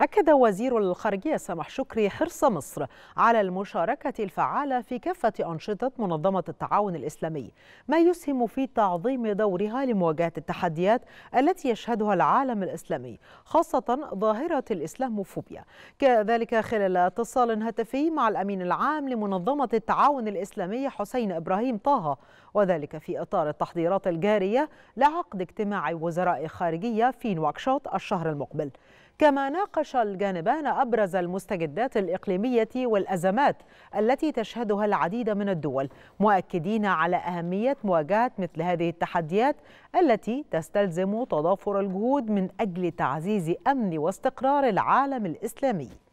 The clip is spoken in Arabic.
أكد وزير الخارجية سامح شكري حرص مصر على المشاركة الفعالة في كافة أنشطة منظمة التعاون الإسلامي ما يسهم في تعظيم دورها لمواجهة التحديات التي يشهدها العالم الإسلامي خاصة ظاهرة الإسلاموفوبيا كذلك خلال اتصال هاتفي مع الأمين العام لمنظمة التعاون الإسلامي حسين إبراهيم طه وذلك في إطار التحضيرات الجارية لعقد اجتماع وزراء خارجية في نواكشوط الشهر المقبل كما ناقش الجانبان أبرز المستجدات الإقليمية والأزمات التي تشهدها العديد من الدول مؤكدين على أهمية مواجهة مثل هذه التحديات التي تستلزم تضافر الجهود من أجل تعزيز أمن واستقرار العالم الإسلامي